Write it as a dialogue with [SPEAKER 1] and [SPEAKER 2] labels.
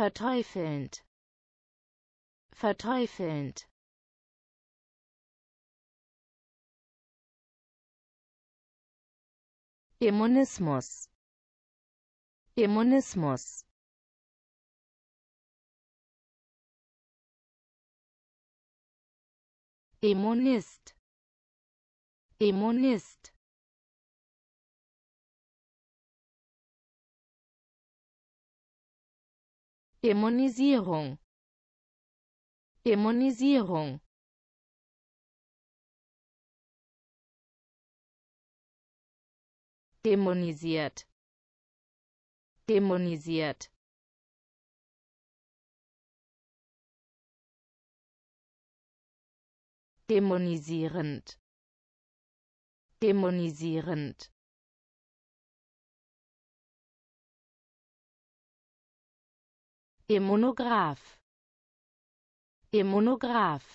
[SPEAKER 1] verteufelnd verteufelnd Immunismus Immunismus Immunist Immunist Dämonisierung Dämonisierung Dämonisiert Dämonisiert Dämonisierend Dämonisierend Immunograph Immunograph